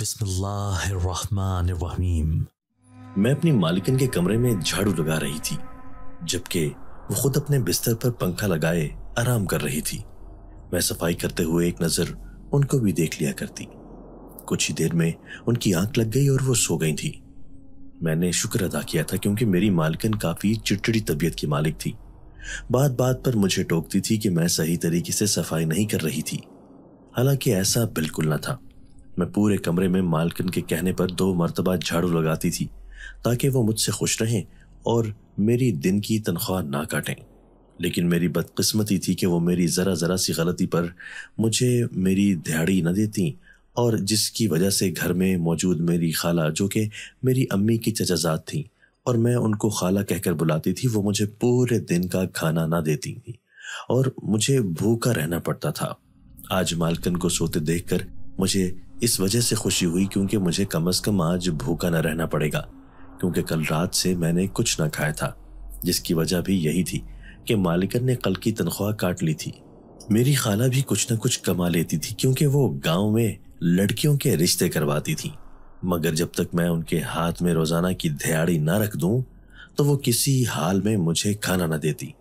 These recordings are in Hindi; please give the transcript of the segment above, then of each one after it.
बिस्मिल्लाहिर्रहमानिर्रहीम मैं अपनी मालिकन के कमरे में झाड़ू लगा रही थी जबकि वो खुद अपने बिस्तर पर पंखा लगाए आराम कर रही थी मैं सफाई करते हुए एक नज़र उनको भी देख लिया करती कुछ ही देर में उनकी आंख लग गई और वो सो गई थी मैंने शुक्र अदा किया था क्योंकि मेरी मालिकन काफ़ी चिड़चिड़ी तबीयत की मालिक थी बात बात पर मुझे टोकती थी कि मैं सही तरीके से सफाई नहीं कर रही थी हालांकि ऐसा बिल्कुल ना था मैं पूरे कमरे में मालकिन के कहने पर दो मरतबा झाड़ू लगाती थी ताकि वो मुझसे खुश रहें और मेरी दिन की तनख्वाह ना काटें लेकिन मेरी बदकस्मती थी कि वो मेरी ज़रा ज़रा सी गलती पर मुझे मेरी दिहाड़ी न देती और जिसकी वजह से घर में मौजूद मेरी खाला जो कि मेरी अम्मी की चचाजात थी और मैं उनको खाला कहकर बुलाती थी वो मुझे पूरे दिन का खाना ना देती थी और मुझे भूखा रहना पड़ता था आज मालकन को सोते देखकर मुझे इस वजह से खुशी हुई क्योंकि मुझे कम अज कम आज भूखा न रहना पड़ेगा क्योंकि कल रात से मैंने कुछ ना खाया था जिसकी वजह भी यही थी कि मालिकन ने कल की तनख्वाह काट ली थी मेरी खाला भी कुछ ना कुछ कमा लेती थी क्योंकि वो गांव में लड़कियों के रिश्ते करवाती थी मगर जब तक मैं उनके हाथ में रोजाना की दिहाड़ी ना रख दूं तो वो किसी हाल में मुझे खाना ना देती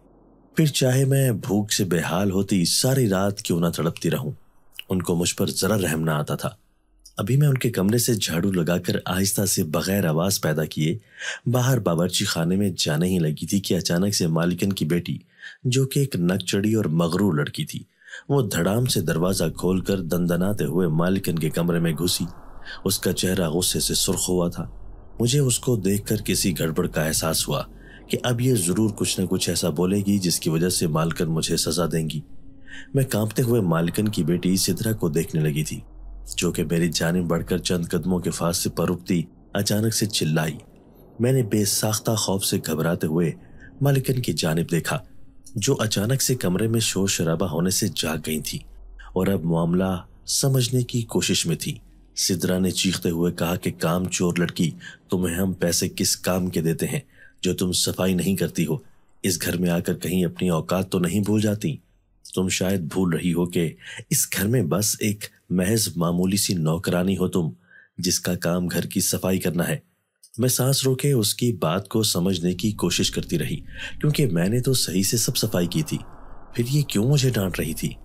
फिर चाहे मैं भूख से बेहाल होती सारी रात क्यों ना तड़पती रहूं उनको मुझ पर जरा रहम ना आता था अभी मैं उनके कमरे से झाड़ू लगाकर आहिस्ता से बगैर आवाज़ पैदा किए बाहर बावर्ची खाने में जाने ही लगी थी कि अचानक से मालिकन की बेटी जो कि एक नकचड़ी और मगरू लड़की थी वो धड़ाम से दरवाज़ा खोलकर दंदनाते हुए मालिकन के कमरे में घुसी उसका चेहरा गुस्से से सुर्ख हुआ था मुझे उसको देखकर किसी गड़बड़ का एहसास हुआ कि अब ये ज़रूर कुछ न कुछ ऐसा बोलेगी जिसकी वजह से मालिकन मुझे सज़ा देंगी मैं कांपते हुए मालिकन की बेटी सिद्रा को देखने लगी थी जो कि मेरी जानब बढ़कर चंद कदमों के फासले पर रुकती अचानक से चिल्लाई मैंने बेसाख्ता खौफ से घबराते हुए मालिकन की जानब देखा जो अचानक से कमरे में शोर शराबा होने से जाग गई थी और अब मामला समझने की कोशिश में थी सिद्रा ने चीखते हुए कहा कि काम चोर लड़की तुम्हें हम पैसे किस काम के देते हैं जो तुम सफाई नहीं करती हो इस घर में आकर कहीं अपनी औकात तो नहीं भूल जाती तुम शायद भूल रही हो कि इस घर में बस एक महज मामूली सी नौकरानी हो तुम जिसका काम घर की सफाई करना है मैं सांस रोके उसकी बात को समझने की कोशिश करती रही क्योंकि मैंने तो सही से सब सफाई की थी फिर ये क्यों मुझे डांट रही थी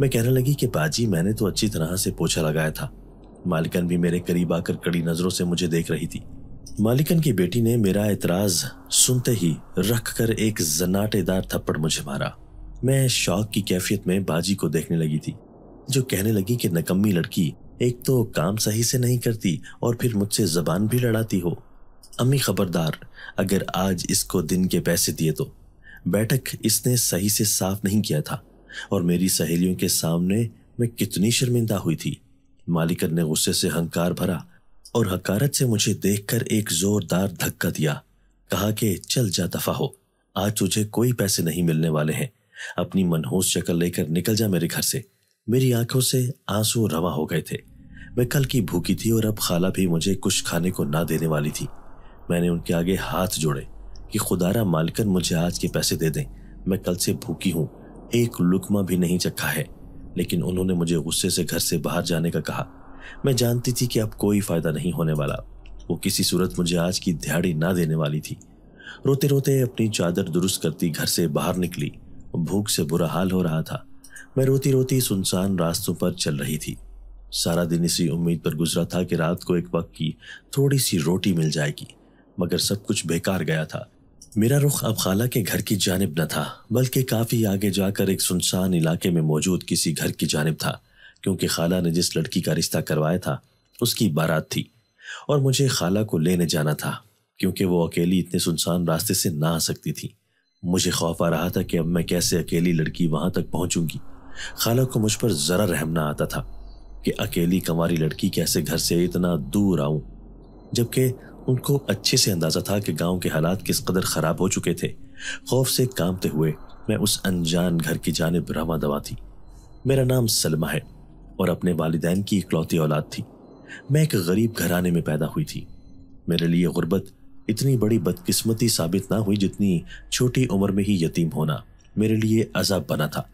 मैं कहने लगी कि बाजी मैंने तो अच्छी तरह से पोछा लगाया था मालिकन भी मेरे करीब आकर कड़ी नजरों से मुझे देख रही थी मालिकन की बेटी ने मेरा एतराज सुनते ही रख कर एक जनाटेदार थप्पड़ मुझे मारा मैं शौक की कैफियत में बाजी को देखने लगी थी जो कहने लगी कि नकम्मी लड़की एक तो काम सही से नहीं करती और फिर मुझसे जबान भी लड़ाती हो अम्मी खबरदार अगर आज इसको दिन के पैसे दिए तो बैठक इसने सही से साफ नहीं किया था और मेरी सहेलियों के सामने मैं कितनी शर्मिंदा हुई थी मालिकन ने गुस्से से हंकार भरा और हकारत से मुझे देखकर एक जोरदार धक्का दिया कहा कि चल जा दफा हो आज तुझे कोई पैसे नहीं मिलने वाले हैं अपनी मनहूस शक्ल लेकर निकल जा मेरे घर से मेरी आंखों से आंसू रवा हो गए थे मैं कल की भूखी थी और अब खाला भी मुझे कुछ खाने को ना देने वाली थी मैंने उनके आगे हाथ जोड़े कि खुदारा मालकन मुझे आज के पैसे दे दें मैं कल से भूखी हूँ एक लुकमा भी नहीं चखा है लेकिन उन्होंने मुझे गुस्से से घर से बाहर जाने का कहा मैं जानती थी कि अब कोई फायदा नहीं होने वाला वो किसी सूरत मुझे आज की दिहाड़ी ना देने वाली थी रोते रोते अपनी चादर दुरुस्त करती घर से बाहर निकली भूख से बुरा हाल हो रहा था मैं रोती रोती सुनसान रास्तों पर चल रही थी सारा दिन इसी उम्मीद पर गुजरा था कि रात को एक वक्त की थोड़ी सी रोटी मिल जाएगी मगर सब कुछ बेकार गया था मेरा रुख अब खाला के घर की जानब न था बल्कि काफ़ी आगे जाकर एक सुनसान इलाके में मौजूद किसी घर की जानब था क्योंकि खाला ने जिस लड़की का रिश्ता करवाया था उसकी बारात थी और मुझे खाला को लेने जाना था क्योंकि वो अकेली इतने सुनसान रास्ते से ना आ सकती थी मुझे खौफ आ रहा था कि अब मैं कैसे अकेली लड़की वहां तक पहुंचूंगी खाला को मुझ पर जरा रहम ना आता था कि अकेली कंवारी लड़की कैसे घर से इतना दूर आऊं जबकि उनको अच्छे से अंदाज़ा था कि गांव के हालात किस कदर ख़राब हो चुके थे खौफ से कामते हुए मैं उस अनजान घर की जानब रवा दवा थी मेरा नाम सलमा है और अपने वालदेन की इकलौती औलाद थी मैं एक गरीब घराने में पैदा हुई थी मेरे लिए गुर्बत इतनी बड़ी बदकिस्मती साबित ना हुई जितनी छोटी उम्र में ही यतीम होना मेरे लिए अजब बना था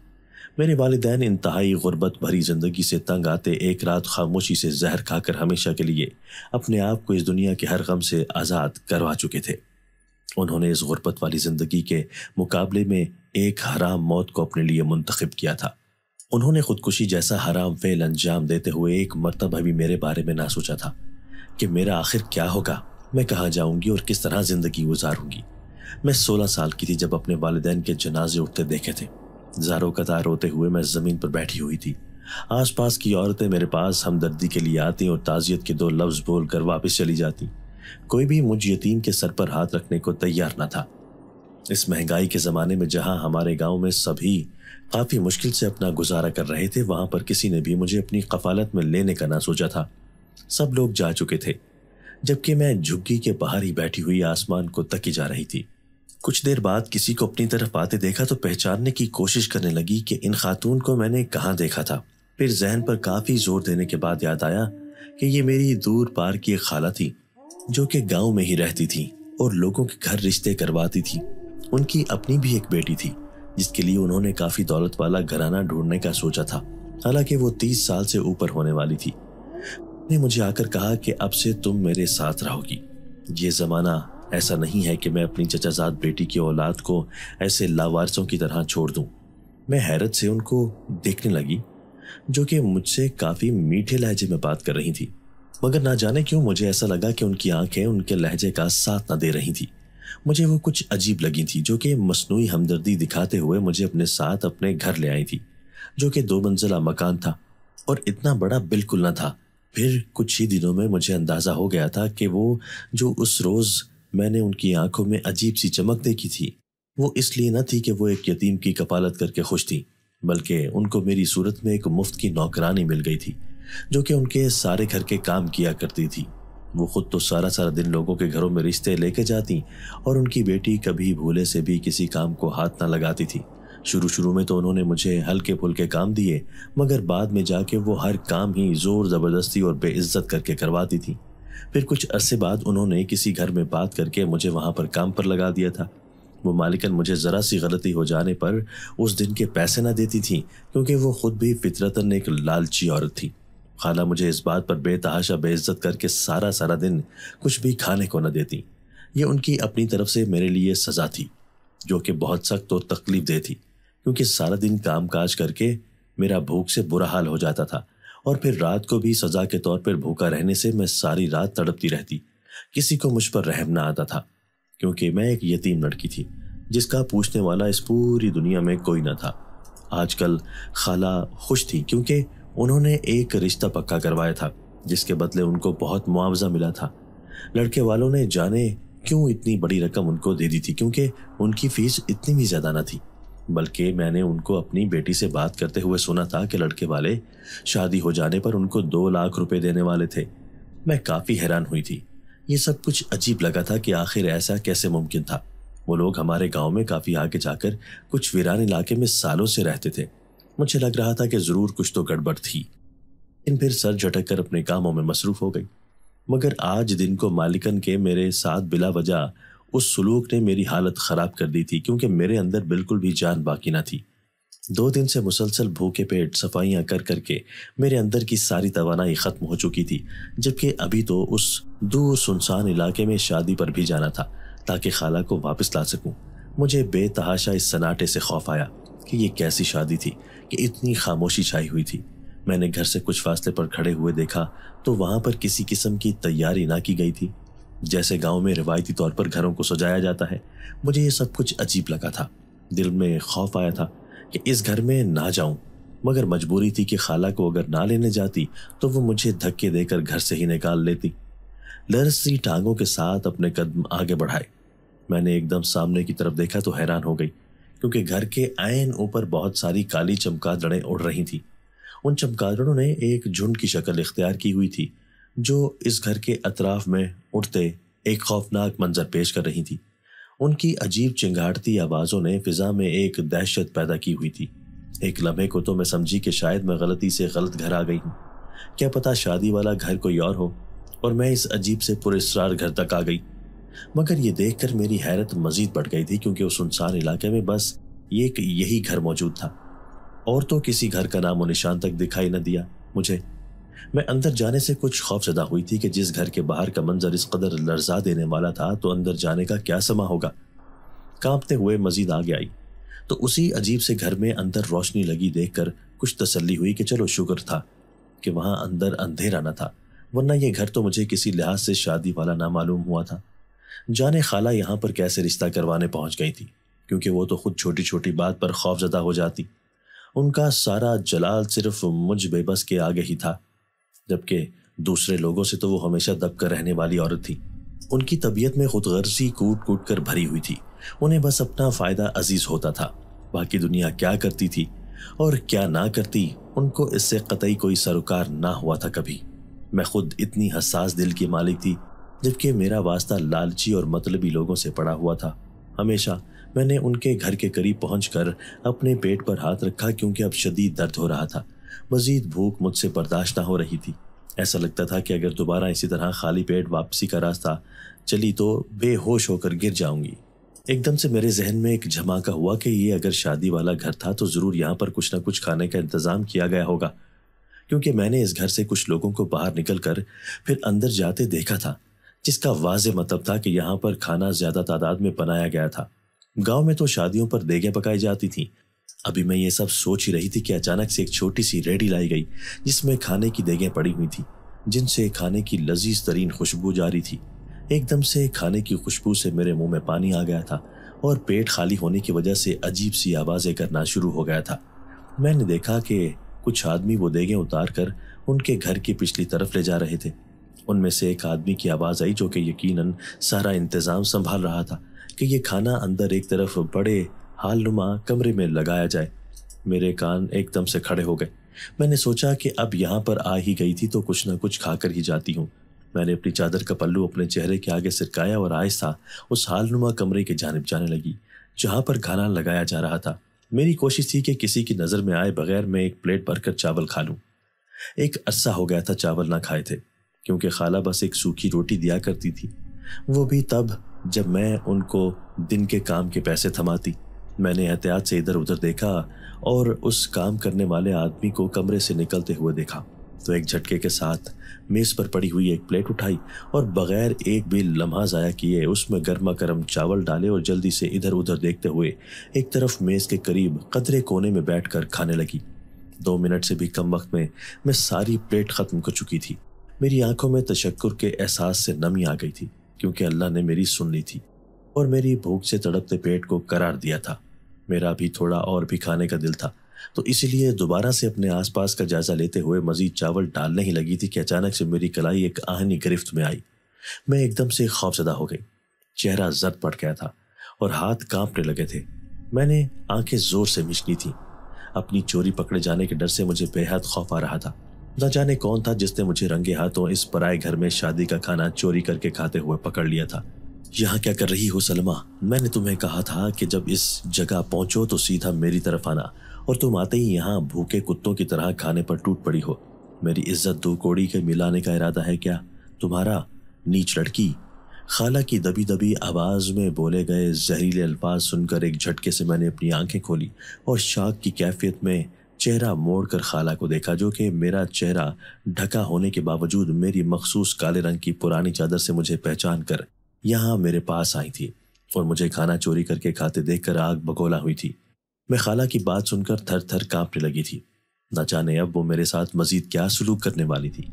मेरे वालदेन इंतहाई गुर्बत भरी ज़िंदगी से तंग आते एक रात खामोशी से जहर खाकर हमेशा के लिए अपने आप को इस दुनिया के हर गम से आज़ाद करवा चुके थे उन्होंने इस गुर्बत वाली ज़िंदगी के मुकाबले में एक हराम मौत को अपने लिए मुंतखब किया था उन्होंने खुदकुशी जैसा हराम फेल अंजाम देते हुए एक मरतबा भी मेरे बारे में ना सोचा था कि मेरा आखिर क्या होगा मैं कहाँ जाऊंगी और किस तरह ज़िंदगी गुजारूंगी मैं 16 साल की थी जब अपने वालदेन के जनाजे उठते देखे थे जारो कतार रोते हुए मैं ज़मीन पर बैठी हुई थी आसपास की औरतें मेरे पास हमदर्दी के लिए आती और ताज़ियत के दो लफ्ज़ बोल कर वापस चली जाती कोई भी मुझ यतीम के सर पर हाथ रखने को तैयार न था इस महंगाई के ज़माने में जहाँ हमारे गांव में सभी काफ़ी मुश्किल से अपना गुजारा कर रहे थे वहाँ पर किसी ने भी मुझे अपनी कफालत में लेने का ना सोचा था सब लोग जा चुके थे जबकि मैं झुग्गी के बाहर ही बैठी हुई आसमान को तकी जा रही थी कुछ देर बाद किसी को अपनी तरफ आते देखा तो पहचानने की कोशिश करने लगी कि इन खातून को मैंने कहाँ देखा था फिर जहन पर काफ़ी जोर देने के बाद याद आया कि ये मेरी दूर पार की एक खाला थी जो कि गांव में ही रहती थी और लोगों के घर रिश्ते करवाती थी उनकी अपनी भी एक बेटी थी जिसके लिए उन्होंने काफ़ी दौलत वाला घराना ढूंढने का सोचा था हालांकि वो तीस साल से ऊपर होने वाली थी ने मुझे आकर कहा कि अब से तुम मेरे साथ रहोगी ये ज़माना ऐसा नहीं है कि मैं अपनी चचाजात बेटी की औलाद को ऐसे लावारसों की तरह छोड़ दूं। मैं हैरत से उनको देखने लगी जो कि मुझसे काफ़ी मीठे लहजे में बात कर रही थी मगर ना जाने क्यों मुझे ऐसा लगा कि उनकी आंखें उनके लहजे का साथ ना दे रही थी मुझे वो कुछ अजीब लगी थी जो कि मसनू हमदर्दी दिखाते हुए मुझे अपने साथ अपने घर ले आई थी जो कि दो मंजिला मकान था और इतना बड़ा बिल्कुल ना था फिर कुछ ही दिनों में मुझे अंदाज़ा हो गया था कि वो जो उस रोज़ मैंने उनकी आंखों में अजीब सी चमक देखी थी वो इसलिए न थी कि वो एक यतीम की कपालत करके खुश थी बल्कि उनको मेरी सूरत में एक मुफ्त की नौकरानी मिल गई थी जो कि उनके सारे घर के काम किया करती थी वो खुद तो सारा सारा दिन लोगों के घरों में रिश्ते लेके जाती और उनकी बेटी कभी भूले से भी किसी काम को हाथ ना लगाती थी शुरू शुरू में तो उन्होंने मुझे हल्के फुल्के काम दिए मगर बाद में जाके वो हर काम ही ज़ोर ज़बरदस्ती और बेइज्जत करके करवाती थी फिर कुछ अरसे बाद उन्होंने किसी घर में बात करके मुझे वहाँ पर काम पर लगा दिया था वो मालिकन मुझे ज़रा सी गलती हो जाने पर उस दिन के पैसे ना देती थी क्योंकि वो ख़ुद भी फितरतन एक लालची औरत थी खाला मुझे इस बात पर बेतहाशा बेइज्जत करके सारा सारा दिन कुछ भी खाने को न देती ये उनकी अपनी तरफ से मेरे लिए सज़ा थी जो कि बहुत सख्त और तकलीफ दे थी क्योंकि सारा दिन कामकाज करके मेरा भूख से बुरा हाल हो जाता था और फिर रात को भी सजा के तौर पर भूखा रहने से मैं सारी रात तड़पती रहती किसी को मुझ पर रहम ना आता था क्योंकि मैं एक यतीम लड़की थी जिसका पूछने वाला इस पूरी दुनिया में कोई ना था आजकल खाला खुश थी क्योंकि उन्होंने एक रिश्ता पक्का करवाया था जिसके बदले उनको बहुत मुआवजा मिला था लड़के वालों ने जाने क्यों इतनी बड़ी रकम उनको दे दी थी क्योंकि उनकी फीस इतनी भी ज़्यादा ना थी बल्कि मैंने उनको अपनी बेटी से बात करते हुए सुना था कि लड़के वाले शादी हो जाने पर उनको दो लाख रुपए देने वाले थे मैं काफ़ी हैरान हुई थी ये सब कुछ अजीब लगा था कि आखिर ऐसा कैसे मुमकिन था वो लोग हमारे गांव में काफ़ी आगे जाकर कुछ वीरान इलाके में सालों से रहते थे मुझे लग रहा था कि ज़रूर कुछ तो गड़बड़ थी लेकिन फिर सर झटक कर अपने कामों में मसरूफ़ हो गई मगर आज दिन को मालिकन के मेरे साथ बिला वजह उस सलूक ने मेरी हालत ख़राब कर दी थी क्योंकि मेरे अंदर बिल्कुल भी जान बाकी ना थी दो दिन से मुसलसल भूखे पेट सफाइयाँ कर करके मेरे अंदर की सारी तोानाई ख़त्म हो चुकी थी जबकि अभी तो उस दूर सुनसान इलाके में शादी पर भी जाना था ताकि खाला को वापस ला सकूँ मुझे बेतहाशा इस सनाटे से खौफ आया कि ये कैसी शादी थी कि इतनी खामोशी छाई हुई थी मैंने घर से कुछ फासले पर खड़े हुए देखा तो वहाँ पर किसी किस्म की तैयारी ना की गई थी जैसे गांव में रिवायती तौर पर घरों को सजाया जाता है मुझे ये सब कुछ अजीब लगा था दिल में खौफ आया था कि इस घर में ना जाऊं मगर मजबूरी थी कि खाला को अगर ना लेने जाती तो वो मुझे धक्के देकर घर से ही निकाल लेती लरसी टांगों के साथ अपने कदम आगे बढ़ाए मैंने एकदम सामने की तरफ देखा तो हैरान हो गई क्योंकि घर के आयन ऊपर बहुत सारी काली चमकादड़ें उड़ रही थीं उन चमकादड़ों ने एक झुंड की शक्ल इख्तियार की हुई थी जो इस घर के अतराफ में उठते एक खौफनाक मंजर पेश कर रही थी उनकी अजीब चिंगाड़ती आवाज़ों ने फिजा में एक दहशत पैदा की हुई थी एक लम्हे को तो मैं समझी कि शायद मैं गलती से गलत घर आ गई हूँ क्या पता शादी वाला घर कोई और हो और मैं इस अजीब से पुरस्ार घर तक आ गई मगर ये देखकर मेरी हैरत मजीद बढ़ गई थी क्योंकि उस सुनसान इलाके में बस एक यही घर मौजूद था और तो किसी घर का नाम और निशान तक दिखाई न दिया मुझे मैं अंदर जाने से कुछ खौफजदा हुई थी कि जिस घर के बाहर का मंजर इस कदर लर्जा देने वाला था तो अंदर जाने का क्या समा होगा कांपते हुए मजीद आगे आई तो उसी अजीब से घर में अंदर रोशनी लगी देखकर कुछ तसल्ली हुई कि चलो शुक्र था कि वहां अंदर अंधेरा ना था वरना यह घर तो मुझे किसी लिहाज से शादी वाला ना मालूम हुआ था जाने खाला यहाँ पर कैसे रिश्ता करवाने पहुंच गई थी क्योंकि वो तो खुद छोटी छोटी बात पर खौफजदा हो जाती उनका सारा जलाल सिर्फ मुझ बेबस के आगे ही था जबकि दूसरे लोगों से तो वो हमेशा दबकर रहने वाली औरत थी उनकी तबीयत में खुद गर्जी कूट कूट कर भरी हुई थी उन्हें बस अपना फ़ायदा अजीज होता था बाकी दुनिया क्या करती थी और क्या ना करती उनको इससे कतई कोई सरोकार ना हुआ था कभी मैं खुद इतनी हसास दिल की मालिक थी जबकि मेरा वास्ता लालची और मतलबी लोगों से पड़ा हुआ था हमेशा मैंने उनके घर के करीब पहुंचकर अपने पेट पर हाथ रखा क्योंकि अब शदीद दर्द हो रहा था मजीद भूख मुझसे बर्दाश्त ना हो रही थी ऐसा लगता था कि अगर दोबारा इसी तरह खाली पेट वापसी का रास्ता चली तो बेहोश होकर गिर जाऊंगी एकदम से मेरे जहन में एक झमाका हुआ कि ये अगर शादी वाला घर था तो ज़रूर यहाँ पर कुछ ना कुछ खाने का इंतज़ाम किया गया होगा क्योंकि मैंने इस घर से कुछ लोगों को बाहर निकल कर फिर अंदर जाते देखा था जिसका वाज मतलब था कि यहाँ पर खाना ज़्यादा तादाद में बनाया गया था गांव में तो शादियों पर देगें पकाई जाती थीं अभी मैं ये सब सोच ही रही थी कि अचानक से एक छोटी सी रेडी लाई गई जिसमें खाने की देगें पड़ी हुई थी जिनसे खाने की लजीज तरीन खुशबू जारी थी एकदम से खाने की खुशबू से मेरे मुंह में पानी आ गया था और पेट खाली होने की वजह से अजीब सी आवाज़ें करना शुरू हो गया था मैंने देखा कि कुछ आदमी वो देगें उतार कर उनके घर की पिछली तरफ ले जा रहे थे उनमें से एक आदमी की आवाज़ आई जो कि यकीनन सारा इंतज़ाम संभाल रहा था कि ये खाना अंदर एक तरफ बड़े हाल नुमा कमरे में लगाया जाए मेरे कान एकदम से खड़े हो गए मैंने सोचा कि अब यहाँ पर आ ही गई थी तो कुछ ना कुछ खाकर ही जाती हूँ मैंने अपनी चादर का पल्लू अपने चेहरे के आगे सिरकाया और आहिस्ता उस हालनुमा कमरे की जानब जाने लगी जहाँ पर खाना लगाया जा रहा था मेरी कोशिश थी कि किसी की नज़र में आए बगैर मैं एक प्लेट भरकर चावल खा लूँ एक अरसा हो गया था चावल ना खाए थे क्योंकि खाला बस एक सूखी रोटी दिया करती थी वो भी तब जब मैं उनको दिन के काम के पैसे थमाती मैंने एहतियात से इधर उधर देखा और उस काम करने वाले आदमी को कमरे से निकलते हुए देखा तो एक झटके के साथ मेज़ पर पड़ी हुई एक प्लेट उठाई और बगैर एक भी लम्हा ज़ाया किए उसमें गर्मा गर्म चावल डाले और जल्दी से इधर उधर देखते हुए एक तरफ मेज़ के करीब कदरे कोने में बैठकर खाने लगी दो मिनट से भी कम वक्त में मैं सारी प्लेट ख़त्म कर चुकी थी मेरी आंखों में तशक् के एहसास से नमी आ गई थी क्योंकि अल्लाह ने मेरी सुन ली थी और मेरी भूख से तड़पते पेट को करार दिया था मेरा भी थोड़ा और भी खाने का दिल था तो इसीलिए दोबारा से अपने आसपास का जायज़ा लेते हुए मज़ीद चावल डालने ही लगी थी कि अचानक से मेरी कलाई एक आहनी गिरफ्त में आई मैं एकदम से खौफजदा हो गई चेहरा जद पड़ गया था और हाथ कांपने लगे थे मैंने आंखें ज़ोर से मिचली थी अपनी चोरी पकड़े जाने के डर से मुझे बेहद खौफ आ रहा था न जाने कौन था जिसने मुझे रंगे हाथों इस पराए घर में शादी का खाना चोरी करके खाते हुए पकड़ लिया था यहाँ क्या कर रही हो सलमा मैंने तुम्हें कहा था कि जब इस जगह पहुंचो तो सीधा मेरी तरफ आना और तुम आते ही यहाँ भूखे कुत्तों की तरह खाने पर टूट पड़ी हो मेरी इज्जत दो कोड़ी के मिलाने का इरादा है क्या तुम्हारा नीच लड़की खाला की दबी दबी आवाज़ में बोले गए जहरीले अल्फाज सुनकर एक झटके से मैंने अपनी आंखें खोली और शाक की कैफियत में चेहरा मोड़कर खाला को देखा जो कि मेरा चेहरा ढका होने के बावजूद मेरी मखसूस काले रंग की पुरानी चादर से मुझे पहचान कर यहाँ मेरे पास आई थी और मुझे खाना चोरी करके खाते देखकर आग बगोला हुई थी मैं खाला की बात सुनकर थर थर कांपने लगी थी न जाने अब वो मेरे साथ मजीद क्या सलूक करने वाली थी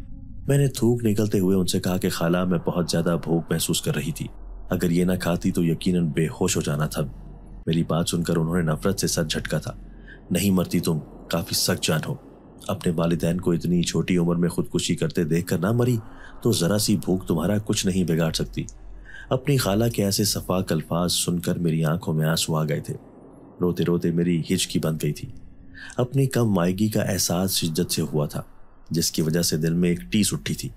मैंने थूक निकलते हुए उनसे कहा कि खाला मैं बहुत ज़्यादा भूख महसूस कर रही थी अगर ये ना खाती तो यकीनन बेहोश हो जाना था मेरी बात सुनकर उन्होंने नफरत से सर झटका था नहीं मरती तुम काफ़ी सच जान हो अपने वालदेन को इतनी छोटी उम्र में खुदकुशी करते देख कर ना मरी तो ज़रा सी भूख तुम्हारा कुछ नहीं बिगाड़ सकती अपनी खाला के ऐसे सफाक अल्फाज सुनकर मेरी आंखों में आंसू आ गए थे रोते रोते मेरी हिचकी बन गई थी अपनी कम मायगी का एहसास शिद्दत से हुआ था जिसकी वजह से दिल में एक टीस उठी थी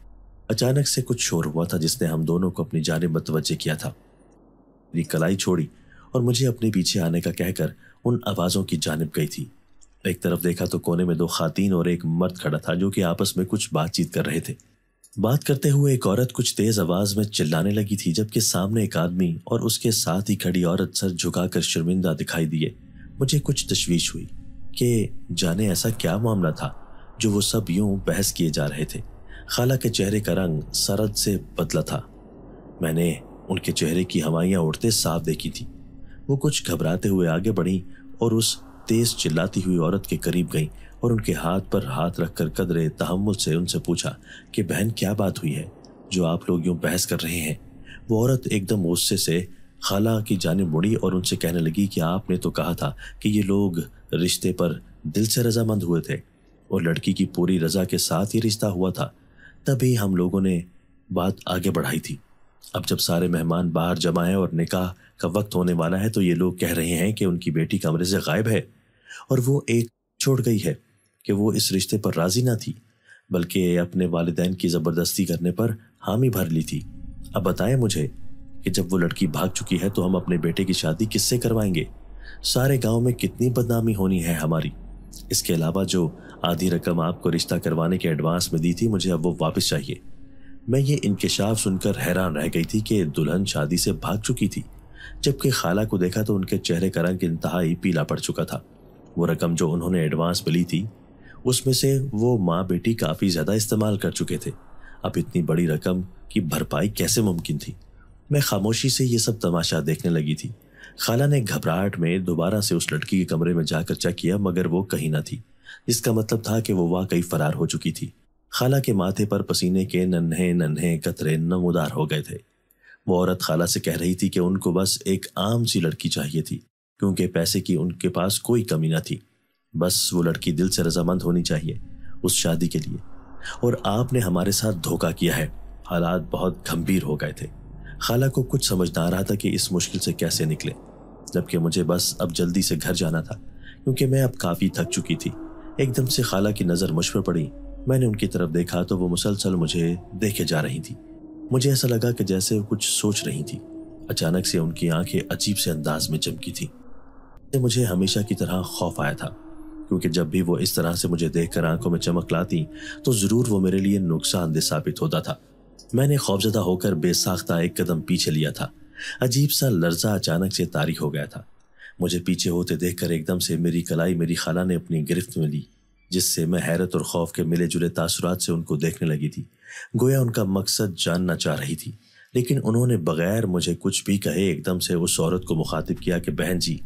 अचानक से कुछ शोर हुआ था जिसने हम दोनों को अपनी जानब मतवजह किया था मेरी कलाई छोड़ी और मुझे अपने पीछे आने का कहकर उन आवाज़ों की जानब गई थी एक तरफ देखा तो कोने में दो खातन और एक मर्द खड़ा था जो कि आपस में कुछ बातचीत कर रहे थे बात करते हुए एक औरत कुछ तेज आवाज में चिल्लाने लगी थी जबकि सामने एक आदमी और उसके साथ ही खड़ी औरत सर झुकाकर शर्मिंदा दिखाई दिए मुझे कुछ तशवीश हुई कि जाने ऐसा क्या मामला था जो वो सब यूं बहस किए जा रहे थे खाला के चेहरे का रंग सरद से बदला था मैंने उनके चेहरे की हवाइयाँ उड़ते साफ देखी थी वो कुछ घबराते हुए आगे बढ़ी और उस तेज चिल्लाती हुई औरत के करीब गई और उनके हाथ पर हाथ रखकर कदरे तहमुल से उनसे पूछा कि बहन क्या बात हुई है जो आप लोग यूं बहस कर रहे हैं वो औरत एकदम गुस्से से खाला की जानब मुड़ी और उनसे कहने लगी कि आपने तो कहा था कि ये लोग रिश्ते पर दिल से रजामंद हुए थे और लड़की की पूरी रजा के साथ ही रिश्ता हुआ था तभी हम लोगों ने बात आगे बढ़ाई थी अब जब सारे मेहमान बाहर जमाए और निकाह का वक्त होने वाला है तो ये लोग कह रहे हैं कि उनकी बेटी कमरे से गायब है और वो एक छोड़ गई है कि वो इस रिश्ते पर राजी ना थी बल्कि अपने वालदेन की ज़बरदस्ती करने पर हामी भर ली थी अब बताएं मुझे कि जब वो लड़की भाग चुकी है तो हम अपने बेटे की शादी किससे करवाएंगे सारे गांव में कितनी बदनामी होनी है हमारी इसके अलावा जो आधी रकम आपको रिश्ता करवाने के एडवांस में दी थी मुझे अब वो वापस चाहिए मैं ये इंकशाफ सुनकर हैरान रह गई थी कि दुल्हन शादी से भाग चुकी थी जबकि खाला को देखा तो उनके चेहरे का रंग इंतहाई पीला पड़ चुका था वो रकम जो उन्होंने एडवांस में ली थी उसमें से वो माँ बेटी काफ़ी ज़्यादा इस्तेमाल कर चुके थे अब इतनी बड़ी रकम की भरपाई कैसे मुमकिन थी मैं खामोशी से ये सब तमाशा देखने लगी थी खाला ने घबराहट में दोबारा से उस लड़की के कमरे में जाकर चेक किया मगर वो कहीं ना थी इसका मतलब था कि वो वाकई फरार हो चुकी थी खाला के माथे पर पसीने के नन्हे नन्हे कतरे नमोदार हो गए थे वो औरत खाला से कह रही थी कि उनको बस एक आम सी लड़की चाहिए थी क्योंकि पैसे की उनके पास कोई कमी ना थी बस वो लड़की दिल से रजामंद होनी चाहिए उस शादी के लिए और आपने हमारे साथ धोखा किया है हालात बहुत गंभीर हो गए थे खाला को कुछ समझ ना आ रहा था कि इस मुश्किल से कैसे निकले जबकि मुझे बस अब जल्दी से घर जाना था क्योंकि मैं अब काफ़ी थक चुकी थी एकदम से खाला की नज़र मुझ पर पड़ी मैंने उनकी तरफ देखा तो वो मुसलसल मुझे देखे जा रही थी मुझे ऐसा लगा कि जैसे वो कुछ सोच रही थी अचानक से उनकी आंखें अजीब से अंदाज में चमकी थी मुझे हमेशा की तरह खौफ आया था क्योंकि जब भी वो इस तरह से मुझे देखकर आंखों में चमक लाती तो ज़रूर वो मेरे लिए नुकसानदेह साबित होता था मैंने खौफजदा होकर बेसाख्ता एक कदम पीछे लिया था अजीब सा लर्जा अचानक से तारी हो गया था मुझे पीछे होते देखकर एकदम से मेरी कलाई मेरी खाला ने अपनी गिरफ्त में ली जिससे मैं हैरत और खौफ के मिले जुले तासुरात से उनको देखने लगी थी गोया उनका मकसद जानना चाह रही थी लेकिन उन्होंने बगैर मुझे कुछ भी कहे एकदम से उस औरत को मुखातिब किया कि बहन जी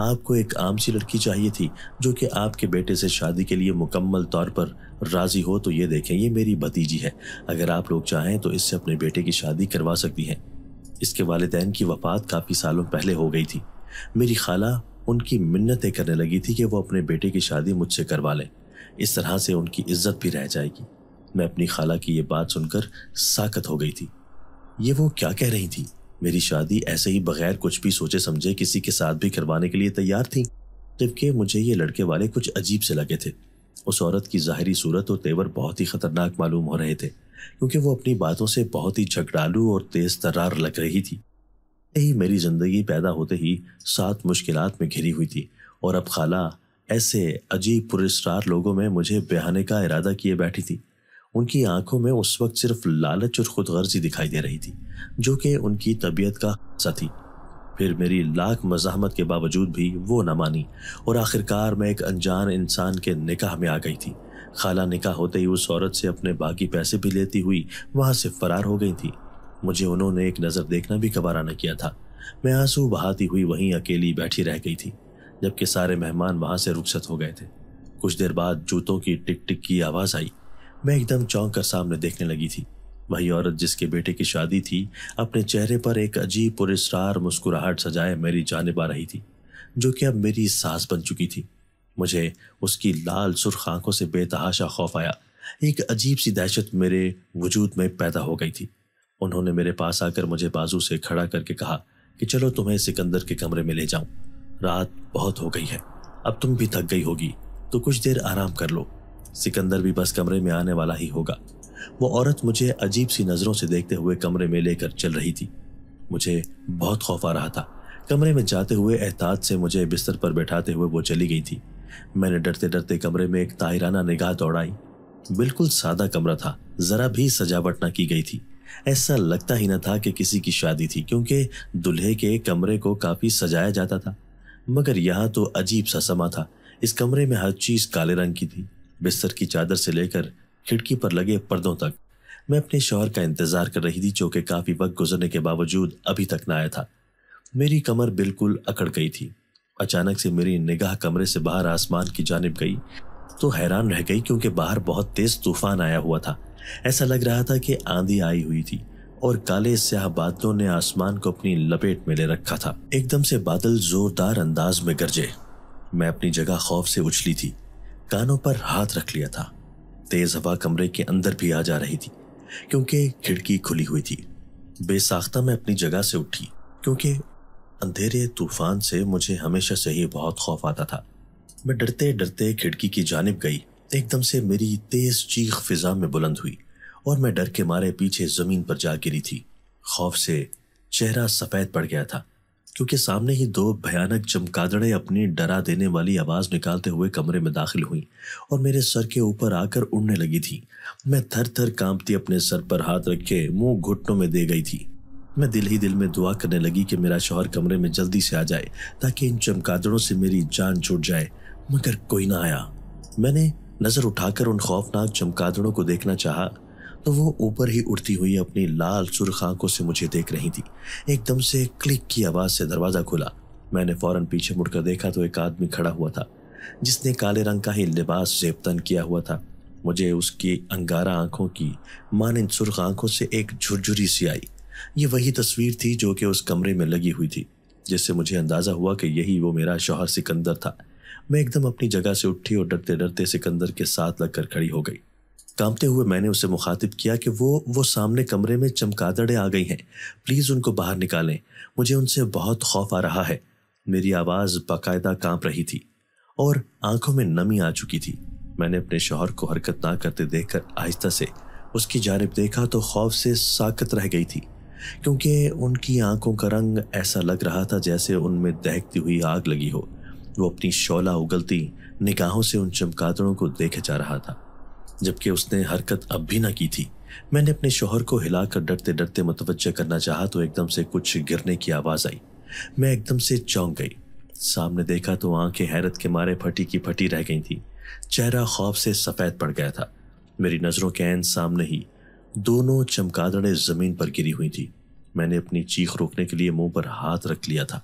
आपको एक आम सी लड़की चाहिए थी जो कि आपके बेटे से शादी के लिए मुकम्मल तौर पर राज़ी हो तो ये देखें ये मेरी भतीजी है अगर आप लोग चाहें तो इससे अपने बेटे की शादी करवा सकती हैं इसके वालदेन की वफात काफ़ी सालों पहले हो गई थी मेरी खाला उनकी मिन्नतें करने लगी थी कि वो अपने बेटे की शादी मुझसे करवा लें इस तरह से उनकी इज्जत भी रह जाएगी मैं अपनी खाला की ये बात सुनकर साकत हो गई थी ये वो क्या कह रही थी मेरी शादी ऐसे ही बगैर कुछ भी सोचे समझे किसी के साथ भी करवाने के लिए तैयार थी जबकि मुझे ये लड़के वाले कुछ अजीब से लगे थे उस औरत की ज़ाहरी सूरत और तेवर बहुत ही ख़तरनाक मालूम हो रहे थे क्योंकि वो अपनी बातों से बहुत ही झगड़ालू और तेज़ तर्रार लग रही थी यही मेरी ज़िंदगी पैदा होते ही सात मुश्किल में घिरी हुई थी और अब खाला ऐसे अजीब पुरस्कार लोगों में मुझे बिहाने का इरादा किए बैठी थी उनकी आंखों में उस वक्त सिर्फ लालच और खुदगर्जी दिखाई दे रही थी जो कि उनकी तबीयत का हिस्सा थी फिर मेरी लाख मजामत के बावजूद भी वो न मानी और आखिरकार मैं एक अनजान इंसान के निकाह में आ गई थी खाला निकाह होते ही उस औरत से अपने बाकी पैसे भी लेती हुई वहाँ से फरार हो गई थी मुझे उन्होंने एक नज़र देखना भी कबारा न किया था मैं आंसू बहाती हुई वहीं अकेली बैठी रह गई थी जबकि सारे मेहमान वहाँ से रुखसत हो गए थे कुछ देर बाद जूतों की टिक टिक की आवाज़ आई मैं एकदम चौंक कर सामने देखने लगी थी वही औरत जिसके बेटे की शादी थी अपने चेहरे पर एक अजीब पुरस्कार मुस्कुराहट सजाए मेरी जानब आ रही थी जो कि अब मेरी सास बन चुकी थी मुझे उसकी लाल सुर्ख आंखों से बेतहाशा खौफ आया एक अजीब सी दहशत मेरे वजूद में पैदा हो गई थी उन्होंने मेरे पास आकर मुझे बाजू से खड़ा करके कहा कि चलो तुम्हें सिकंदर के कमरे में ले जाऊं रात बहुत हो गई है अब तुम भी थक गई होगी तो कुछ देर आराम कर लो सिकंदर भी बस कमरे में आने वाला ही होगा वो औरत मुझे अजीब सी नज़रों से देखते हुए कमरे में लेकर चल रही थी मुझे बहुत खौफ आ रहा था कमरे में जाते हुए एहताज से मुझे बिस्तर पर बैठाते हुए वो चली गई थी मैंने डरते डरते कमरे में एक ताहिराना निगाह दौड़ाई बिल्कुल सादा कमरा था ज़रा भी सजावट ना की गई थी ऐसा लगता ही न था कि किसी की शादी थी क्योंकि दुल्हे के कमरे को काफ़ी सजाया जाता था मगर यहाँ तो अजीब सा समा था इस कमरे में हर चीज़ काले रंग की थी बिस्तर की चादर से लेकर खिड़की पर लगे पर्दों तक मैं अपने शोहर का इंतजार कर रही थी जो कि काफ़ी वक्त गुजरने के बावजूद अभी तक ना आया था मेरी कमर बिल्कुल अकड़ गई थी अचानक से मेरी निगाह कमरे से बाहर आसमान की जानब गई तो हैरान रह गई क्योंकि बाहर बहुत तेज तूफान आया हुआ था ऐसा लग रहा था कि आंधी आई हुई थी और काले स्याह बादलों ने आसमान को अपनी लपेट में ले रखा था एकदम से बादल जोरदार अंदाज में गरजे मैं अपनी जगह खौफ से उछली थी कानों पर हाथ रख लिया था तेज हवा कमरे के अंदर भी आ जा रही थी क्योंकि खिड़की खुली हुई थी बेसाख्ता मैं अपनी जगह से उठी क्योंकि अंधेरे तूफान से मुझे हमेशा से ही बहुत खौफ आता था मैं डरते डरते खिड़की की जानब गई एकदम से मेरी तेज चीख फिजा में बुलंद हुई और मैं डर के मारे पीछे जमीन पर जा गिरी थी खौफ से चेहरा सफेद पड़ गया था क्योंकि सामने ही दो भयानक चमकादड़े अपनी डरा देने वाली आवाज़ निकालते हुए कमरे में दाखिल हुई और मेरे सर के ऊपर आकर उड़ने लगी थी मैं थर थर कांपती अपने सर पर हाथ रखे मुंह घुटनों में दे गई थी मैं दिल ही दिल में दुआ करने लगी कि मेरा शोहर कमरे में जल्दी से आ जाए ताकि इन चमकादड़ों से मेरी जान छूट जाए मगर कोई ना आया मैंने नज़र उठाकर उन खौफनाक चमकादड़ों को देखना चाहा तो वो ऊपर ही उड़ती हुई अपनी लाल सुर्ख आंखों से मुझे देख रही थी एकदम से क्लिक की आवाज से दरवाजा खुला मैंने फौरन पीछे मुड़कर देखा तो एक आदमी खड़ा हुआ था जिसने काले रंग का ही लिबास जेबतन किया हुआ था मुझे उसकी अंगारा आंखों की मानंद सुरख़ आंखों से एक झुरझुरी सी आई ये वही तस्वीर थी जो कि उस कमरे में लगी हुई थी जिससे मुझे अंदाज़ा हुआ कि यही वो मेरा शौहर सिकंदर था मैं एकदम अपनी जगह से उठी और डरते डरते सिकंदर के साथ लगकर खड़ी हो गई कामते हुए मैंने उसे मुखातिब किया कि वो वो सामने कमरे में चमकादड़े आ गई हैं प्लीज़ उनको बाहर निकालें मुझे उनसे बहुत खौफ आ रहा है मेरी आवाज़ बाकायदा कांप रही थी और आंखों में नमी आ चुकी थी मैंने अपने शोहर को हरकत ना करते देखकर आहिस्ता से उसकी जानब देखा तो खौफ से साकत रह गई थी क्योंकि उनकी आंखों का रंग ऐसा लग रहा था जैसे उनमें दहकती हुई आग लगी हो वो अपनी शोला उगलती निगाहों से उन चमकादड़ों को देखे जा रहा था जबकि उसने हरकत अब भी ना की थी मैंने अपने शोहर को हिलाकर डरते डरते मुतवजह करना चाहा तो एकदम से कुछ गिरने की आवाज़ आई मैं एकदम से चौंक गई सामने देखा तो आंखें हैरत के मारे फटी की फटी रह गई थी चेहरा खौफ से सफ़ेद पड़ गया था मेरी नज़रों के एन सामने ही दोनों चमकादड़े ज़मीन पर गिरी हुई थी मैंने अपनी चीख रोकने के लिए मुंह पर हाथ रख लिया था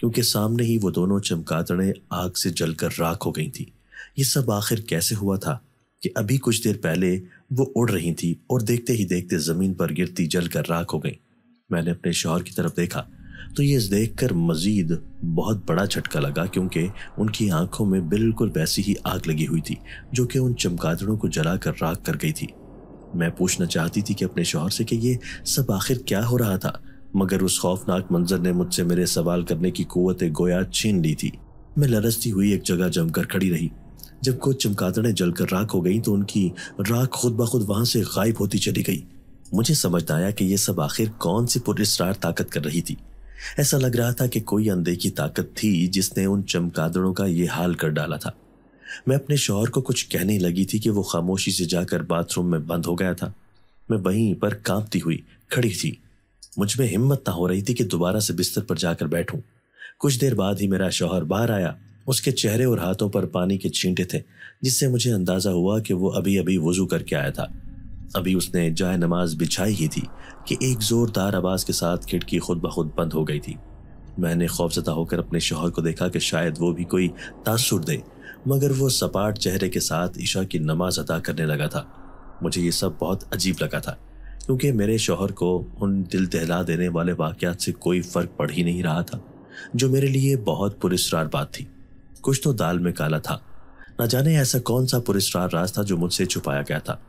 क्योंकि सामने ही वो दोनों चमकादड़े आग से जलकर राख हो गई थी ये सब आखिर कैसे हुआ था कि अभी कुछ देर पहले वो उड़ रही थी और देखते ही देखते ज़मीन पर गिरती जल कर राख हो गई मैंने अपने शोहर की तरफ देखा तो ये देख कर मज़ीद बहुत बड़ा झटका लगा क्योंकि उनकी आंखों में बिल्कुल वैसी ही आग लगी हुई थी जो कि उन चमकादड़ों को जला कर राख कर गई थी मैं पूछना चाहती थी कि अपने शोहर से कि ये सब आखिर क्या हो रहा था मगर उस खौफनाक मंजर ने मुझसे मेरे सवाल करने की कुत गोया छीन ली थी मैं लरसती हुई एक जगह जमकर खड़ी रही जब कुछ चमकादड़े जलकर राख हो गई तो उनकी राख खुद ब खुद वहां से गायब होती चली गई मुझे समझ आया कि यह सब आखिर कौन सी पुरस्कार ताकत कर रही थी ऐसा लग रहा था कि कोई अनदेखी ताकत थी जिसने उन चमकादड़ों का ये हाल कर डाला था मैं अपने शोहर को कुछ कहने लगी थी कि वो खामोशी से जाकर बाथरूम में बंद हो गया था मैं वहीं पर कांपती हुई खड़ी थी मुझ में हिम्मत ना हो रही थी कि दोबारा से बिस्तर पर जाकर बैठूं कुछ देर बाद ही मेरा शोहर बाहर आया उसके चेहरे और हाथों पर पानी के छींटे थे जिससे मुझे अंदाज़ा हुआ कि वो अभी अभी वज़ू करके आया था अभी उसने जाय नमाज बिछाई ही थी कि एक ज़ोरदार आवाज़ के साथ खिड़की खुद ब खुद बंद हो गई थी मैंने खौफजदा होकर अपने शोहर को देखा कि शायद वो भी कोई तासुर दे मगर वो सपाट चेहरे के साथ ईशा की नमाज अदा करने लगा था मुझे ये सब बहुत अजीब लगा था क्योंकि मेरे शोहर को उन दिल दहला देने वाले वाक़ात से कोई फ़र्क पड़ ही नहीं रहा था जो मेरे लिए बहुत पुरस्कार बात थी कुछ तो दाल में काला था न जाने ऐसा कौन सा पुरस्कार राज था जो मुझसे छुपाया गया था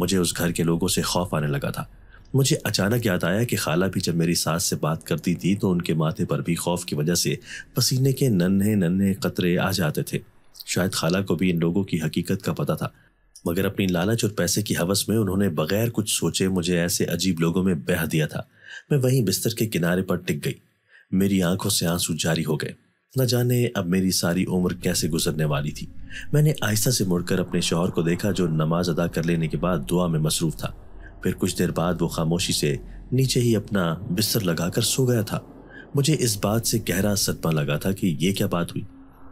मुझे उस घर के लोगों से खौफ आने लगा था मुझे अचानक याद आया कि खाला भी जब मेरी सास से बात करती थी तो उनके माथे पर भी खौफ की वजह से पसीने के नन्हे नन्हे कतरे आ जाते थे शायद खाला को भी इन लोगों की हकीकत का पता था मगर अपनी लालच और पैसे की हवस में उन्होंने बगैर कुछ सोचे मुझे ऐसे अजीब लोगों में बह दिया था मैं वहीं बिस्तर के किनारे पर टिक गई मेरी आंखों से आंसू जारी हो गए न जाने अब मेरी सारी उम्र कैसे गुजरने वाली थी मैंने आहिस्ता से मुड़कर अपने शोहर को देखा जो नमाज अदा कर लेने के बाद दुआ में मसरूफ था फिर कुछ देर बाद वो खामोशी से नीचे ही अपना बिस्तर लगाकर सो गया था मुझे इस बात से गहरा सदमा लगा था कि ये क्या बात हुई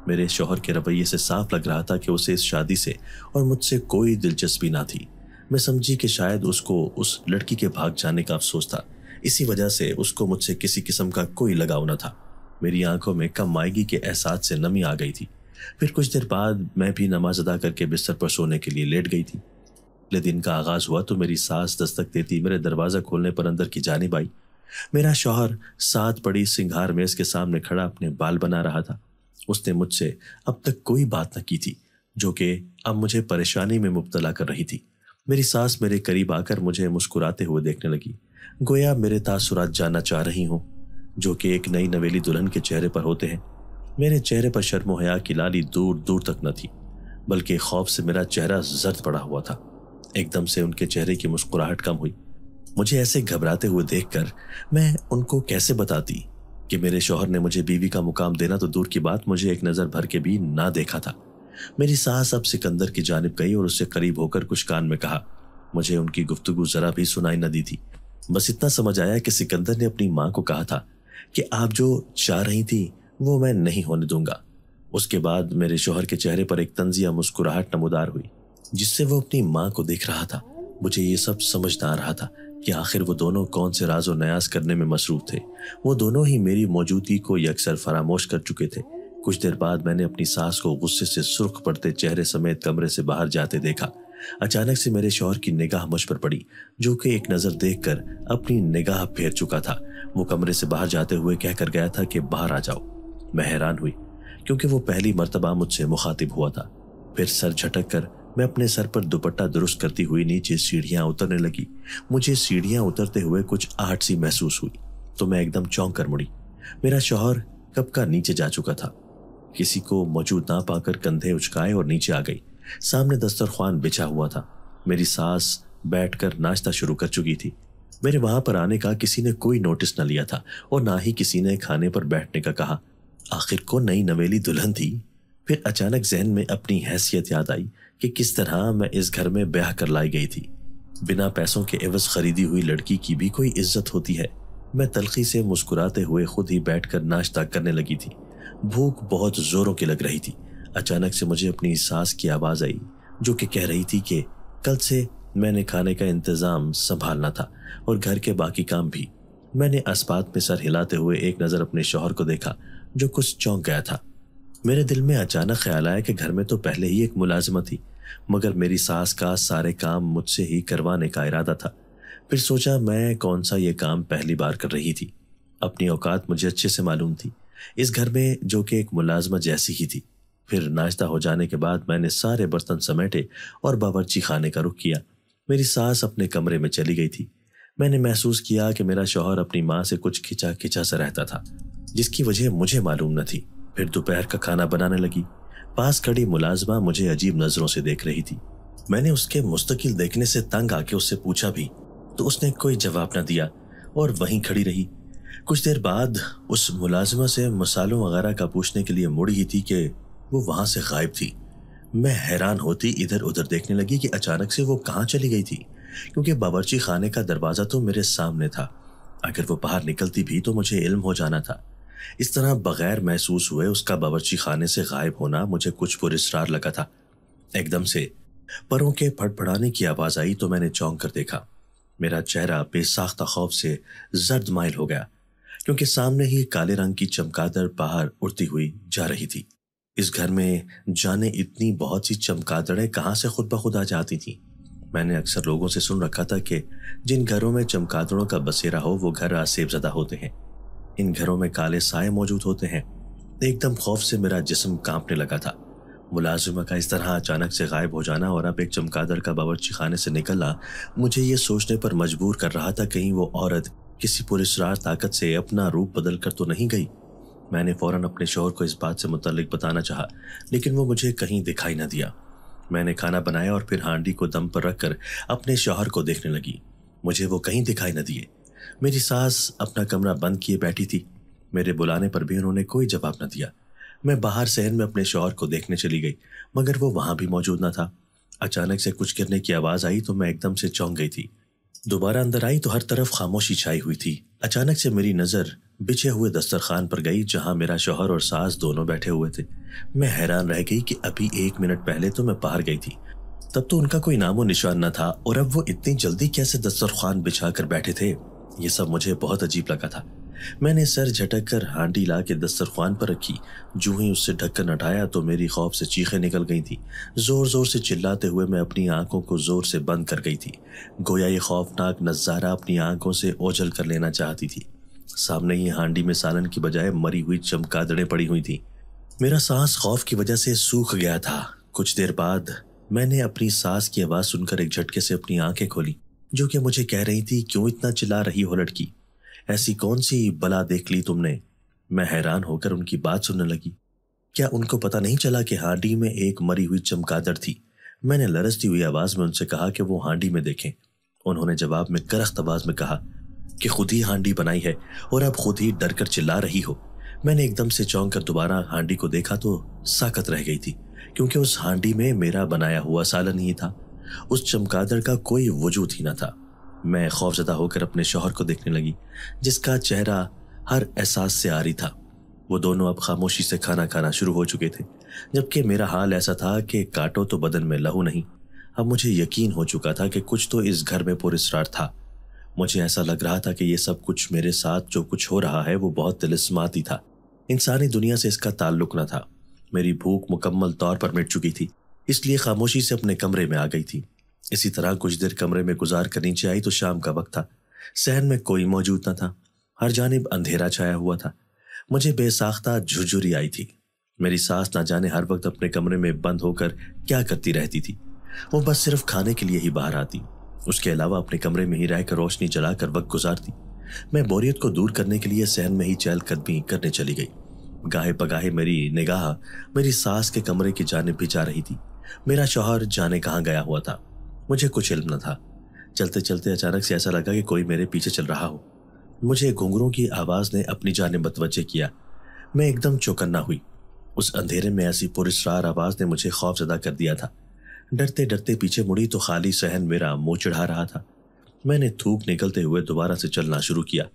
मेरे शोहर के रवैये से साफ लग रहा था कि उसे इस शादी से और मुझसे कोई दिलचस्पी ना थी मैं समझी कि शायद उसको उस लड़की के भाग जाने का अफसोस था इसी वजह से उसको मुझसे किसी किस्म का कोई लगाव न था मेरी आंखों में कम मायगी के एहसास से नमी आ गई थी फिर कुछ देर बाद मैं भी नमाज अदा करके बिस्तर पर सोने के लिए लेट गई थी अगले दिन का आगाज़ हुआ तो मेरी सास दस्तक देती मेरे दरवाज़ा खोलने पर अंदर की जानब आई मेरा शौहर सात पड़ी सिंगार मेज़ के सामने खड़ा अपने बाल बना रहा था उसने मुझसे अब तक कोई बात न की थी जो कि अब मुझे परेशानी में मुबतला कर रही थी मेरी सास मेरे करीब आकर मुझे मुस्कुराते हुए देखने लगी गोया मेरे तासुरात जानना चाह रही हूँ जो कि एक नई नवेली दुल्हन के चेहरे पर होते हैं मेरे चेहरे पर शर्मो हया की लाली दूर दूर तक न थी बल्कि खौफ से मेरा चेहरा जर्द पड़ा हुआ था एकदम से उनके चेहरे की मुस्कुराहट कम हुई मुझे ऐसे घबराते हुए देखकर मैं उनको कैसे बताती कि मेरे शोहर ने मुझे बीवी का मुकाम देना तो दूर की बात मुझे एक नज़र भर के भी ना देखा था मेरी सास अब सिकंदर की जानब गई और उससे करीब होकर कुछ कान में कहा मुझे उनकी गुफ्तगु जरा भी सुनाई न दी थी बस इतना समझ आया कि सिकंदर ने अपनी माँ को कहा था कि आप जो चाह रही थी वो मैं नहीं होने दूंगा उसके बाद मेरे शोहर के चेहरे पर एक तंजिया मुस्कुराहट नमोदार हुई जिससे वो अपनी माँ को देख रहा था मुझे ये सब समझ आ रहा था कि आखिर वो दोनों कौन से राज और करने में मसरूफ थे वो दोनों ही मेरी मौजूदगी को यकसर फरामोश कर चुके थे कुछ देर बाद मैंने अपनी सास को गुस्से से सुर्ख पड़ते चेहरे समेत कमरे से बाहर जाते देखा अचानक से मेरे शोहर की निगाह मुझ पर पड़ी जो कि एक नज़र देखकर अपनी निगाह फेर चुका था वो कमरे से बाहर जाते हुए कहकर गया था कि बाहर आ जाओ मैं हैरान हुई क्योंकि वो पहली मरतबा मुझसे मुखातिब हुआ था फिर सर झटक कर मैं अपने सर पर दुपट्टा दुरुस्त करती हुई नीचे सीढ़ियां उतरने लगी मुझे सीढ़ियां उतरते हुए कुछ आहट सी महसूस हुई तो मैं एकदम चौंक कर मुड़ी मेरा शोहर कब का नीचे जा चुका था किसी को मौजूद ना पाकर कंधे उचकाए और नीचे आ गई सामने दस्तरखान बिछा हुआ था मेरी सास बैठकर नाश्ता शुरू कर चुकी थी मेरे वहां पर आने का किसी ने कोई नोटिस न लिया था और ना ही किसी ने खाने पर बैठने का कहा आखिर को नई नवेली दुल्हन थी फिर अचानक जहन में अपनी हैसियत याद आई कि किस तरह मैं इस घर में ब्याह कर लाई गई थी बिना पैसों के एवज खरीदी हुई लड़की की भी कोई इज्जत होती है मैं तलखी से मुस्कुराते हुए खुद ही बैठकर नाश्ता करने लगी थी भूख बहुत जोरों की लग रही थी अचानक से मुझे अपनी सास की आवाज़ आई जो कि कह रही थी कि कल से मैंने खाने का इंतज़ाम संभालना था और घर के बाकी काम भी मैंने अस्पात में सर हिलाते हुए एक नज़र अपने शोहर को देखा जो कुछ चौंक गया था मेरे दिल में अचानक ख्याल आया कि घर में तो पहले ही एक मुलाजमत थी मगर मेरी सास का सारे काम मुझसे ही करवाने का इरादा था फिर सोचा मैं कौन सा ये काम पहली बार कर रही थी अपनी औकात मुझे अच्छे से मालूम थी इस घर में जो कि एक मुलाजमत जैसी ही थी फिर नाश्ता हो जाने के बाद मैंने सारे बर्तन समेटे और बावर्ची खाने का रुख किया मेरी सास अपने कमरे में चली गई थी मैंने महसूस किया कि मेरा शौहर अपनी माँ से कुछ खिंचा खिंचा सा रहता था जिसकी वजह मुझे मालूम न थी फिर दोपहर का खाना बनाने लगी पास खड़ी मुलाजमा मुझे अजीब नजरों से देख रही थी मैंने उसके मुस्तकिल देखने से तंग आके उससे पूछा भी तो उसने कोई जवाब ना दिया और वहीं खड़ी रही कुछ देर बाद उस मुलाजमा से मसालों वगैरह का पूछने के लिए मुड़ ही थी कि वो वहाँ से गायब थी मैं हैरान होती इधर उधर देखने लगी कि अचानक से वो कहाँ चली गई थी क्योंकि बावरची खाने का दरवाज़ा तो मेरे सामने था अगर वो बाहर निकलती भी तो मुझे इल्म हो जाना था इस तरह बगैर महसूस हुए उसका बावरची खाने से गायब होना मुझे कुछ पुरस्कार लगा था एकदम से परों के फटफड़ाने की आवाज़ आई तो मैंने चौंक कर देखा मेरा चेहरा बेसाख्ता खौफ से जर्द माइल हो गया क्योंकि सामने ही काले रंग की चमकादर बाहर उड़ती हुई जा रही थी इस घर में जाने इतनी बहुत सी चमकादड़ें कहां से खुद ब खुद आ जाती थीं मैंने अक्सर लोगों से सुन रखा था कि जिन घरों में चमकादड़ों का बसेरा हो वो घर आसेबजदा होते हैं इन घरों में काले साय मौजूद होते हैं एकदम खौफ से मेरा जिसम कांपने लगा था मुलाजिमा का इस तरह अचानक से गायब हो जाना और अब एक चमकादड़ का बावरची खाने से निकलना मुझे ये सोचने पर मजबूर कर रहा था कहीं वो औरत किसी पुरेसरार ताकत से अपना रूप बदल कर तो नहीं गई मैंने फौरन अपने शोहर को इस बात से मुतल बताना चाहा लेकिन वो मुझे कहीं दिखाई ना दिया मैंने खाना बनाया और फिर हांडी को दम पर रखकर अपने शौहर को देखने लगी मुझे वो कहीं दिखाई न दिए मेरी सास अपना कमरा बंद किए बैठी थी मेरे बुलाने पर भी उन्होंने कोई जवाब न दिया मैं बाहर शहर में अपने शौहर को देखने चली गई मगर वो वहाँ भी मौजूद न था अचानक से कुछ गिरने की आवाज़ आई तो मैं एकदम से चौंक गई थी दोबारा अंदर आई तो हर तरफ खामोशी छाई हुई थी अचानक से मेरी नज़र बिछे हुए दस्तरखान पर गई जहां मेरा शोहर और सास दोनों बैठे हुए थे मैं हैरान रह गई कि अभी एक मिनट पहले तो मैं बाहर गई थी तब तो उनका कोई नामो निशान न था और अब वो इतनी जल्दी कैसे दस्तरखान बिछा कर बैठे थे ये सब मुझे बहुत अजीब लगा था मैंने सर झटक कर हांडी ला के दस्तरखान पर रखी जू ही उससे ढक्कन हटाया तो मेरी खौफ से चीखें निकल गई थी जोर जोर से चिल्लाते हुए मैं अपनी आंखों को जोर से बंद कर गई थी गोया ये खौफनाक नज़ारा अपनी आंखों से ओझल कर लेना चाहती थी सामने ही हांडी में सालन की बजाय मरी हुई चमकादड़े पड़ी हुई थी मेरा सांस खौफ की वजह से सूख गया था कुछ देर बाद मैंने अपनी सास की आवाज़ सुनकर एक झटके से अपनी आंखें खोली जो कि मुझे कह रही थी क्यों इतना चिल्ला रही हो लड़की ऐसी कौन सी बला देख ली तुमने मैं हैरान होकर उनकी बात सुनने लगी क्या उनको पता नहीं चला कि हांडी में एक मरी हुई चमकादड़ थी मैंने लरसती हुई आवाज में उनसे कहा कि वो हांडी में देखें उन्होंने जवाब में करख्त आवाज में कहा कि खुद ही हांडी बनाई है और अब खुद ही डर कर चिल्ला रही हो मैंने एकदम से चौंक कर दोबारा हांडी को देखा तो साकत रह गई थी क्योंकि उस हांडी में मेरा बनाया हुआ सालन ही था उस चमकादड़ का कोई वजूद ही ना था मैं खौफजदा होकर अपने शोहर को देखने लगी जिसका चेहरा हर एहसास से आ रही था वो दोनों अब खामोशी से खाना खाना शुरू हो चुके थे जबकि मेरा हाल ऐसा था कि काटो तो बदन में लहू नहीं अब मुझे यकीन हो चुका था कि कुछ तो इस घर में पुरस्कार था मुझे ऐसा लग रहा था कि यह सब कुछ मेरे साथ जो कुछ हो रहा है वो बहुत तिलस्माती था इंसानी दुनिया से इसका ताल्लुक न था मेरी भूख मुकम्मल तौर पर मिट चुकी थी इसलिए खामोशी से अपने कमरे में आ गई थी इसी तरह कुछ देर कमरे में गुजार कर नीचे आई तो शाम का वक्त था सहन में कोई मौजूद न था हर जानब अंधेरा छाया हुआ था मुझे बेसाख्ता झुरझुरी आई थी मेरी सास ना जाने हर वक्त अपने कमरे में बंद होकर क्या करती रहती थी वो बस सिर्फ खाने के लिए ही बाहर आती उसके अलावा अपने कमरे में ही रहकर रोशनी जलाकर वक्त गुजारती मैं बोरियत को दूर करने के लिए सहन में ही चहल करने चली गई गाहे पगाहे मेरी निगाह मेरी सास के कमरे की जानब भी जा रही थी मेरा शौहर जाने कहाँ गया हुआ था मुझे कुछ इल्म न था चलते चलते अचानक से ऐसा लगा कि कोई मेरे पीछे चल रहा हो मुझे घुंघरों की आवाज़ ने अपनी जाने मतवजह किया मैं एकदम चौकन्ना हुई उस अंधेरे में ऐसी पुरस्ार आवाज़ ने मुझे खौफ जदा कर दिया था डरते डरते पीछे मुड़ी तो खाली सहन मेरा मुंह चढ़ा रहा था मैंने थूक निकलते हुए दोबारा से चलना शुरू किया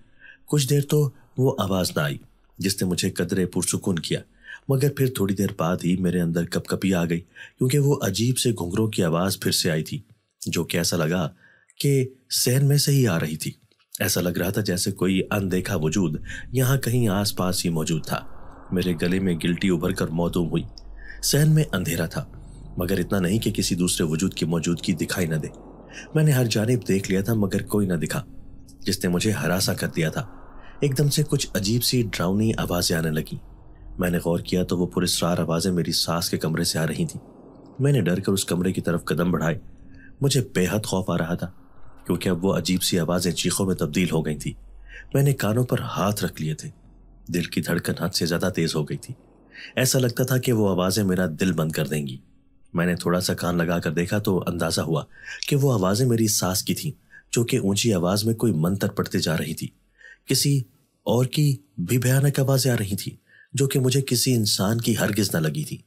कुछ देर तो वो आवाज़ ना आई जिसने मुझे कदरे पुरसकून किया मगर फिर थोड़ी देर बाद ही मेरे अंदर कपकपी आ गई क्योंकि वो अजीब से घुंघरों की आवाज़ फिर से आई थी जो कि ऐसा लगा कि सहन में से ही आ रही थी ऐसा लग रहा था जैसे कोई अनदेखा वजूद यहाँ कहीं आसपास ही मौजूद था मेरे गले में गिल्टी उभर कर मौतूम हुई सहन में अंधेरा था मगर इतना नहीं कि किसी दूसरे वजूद की मौजूदगी दिखाई न दे मैंने हर जानब देख लिया था मगर कोई न दिखा जिसने मुझे हरासा कर दिया था एकदम से कुछ अजीब सी ड्राउनी आवाज़ें आने लगीं मैंने गौर किया तो वो पुरस्ार आवाज़ें मेरी सास के कमरे से आ रही थीं मैंने डर कर उस कमरे की तरफ कदम बढ़ाए मुझे बेहद खौफ आ रहा था क्योंकि अब वो अजीब सी आवाज़ें चीखों में तब्दील हो गई थी मैंने कानों पर हाथ रख लिए थे दिल की धड़कन हद से ज़्यादा तेज़ हो गई थी ऐसा लगता था कि वो आवाज़ें मेरा दिल बंद कर देंगी मैंने थोड़ा सा कान लगा कर देखा तो अंदाज़ा हुआ कि वो आवाज़ें मेरी सास की थी जो कि ऊंची आवाज़ में कोई मंत्र पढ़ते जा रही थी किसी और की भी भयानक आवाज़ें आ रही थी जो कि मुझे किसी इंसान की हरगिज ना लगी थी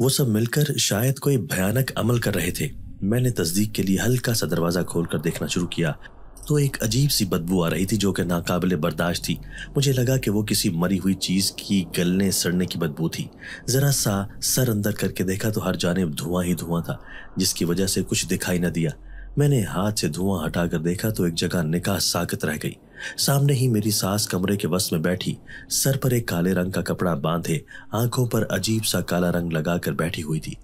वो सब मिलकर शायद कोई भयानक अमल कर रहे थे मैंने तस्दीक के लिए हल्का सा दरवाज़ा खोल कर देखना शुरू किया तो एक अजीब सी बदबू आ रही थी जो कि नाकाबिल बर्दाश्त थी मुझे लगा कि वो किसी मरी हुई चीज़ की गलने सड़ने की बदबू थी ज़रा सा सर अंदर करके देखा तो हर जानेब धुआं ही धुआं था जिसकी वजह से कुछ दिखाई न दिया मैंने हाथ से धुआं हटाकर देखा तो एक जगह निकाह साकत रह गई सामने ही मेरी सास कमरे के वस्त में बैठी सर पर एक काले रंग का कपड़ा बांधे आंखों पर अजीब सा काला रंग लगाकर बैठी हुई थी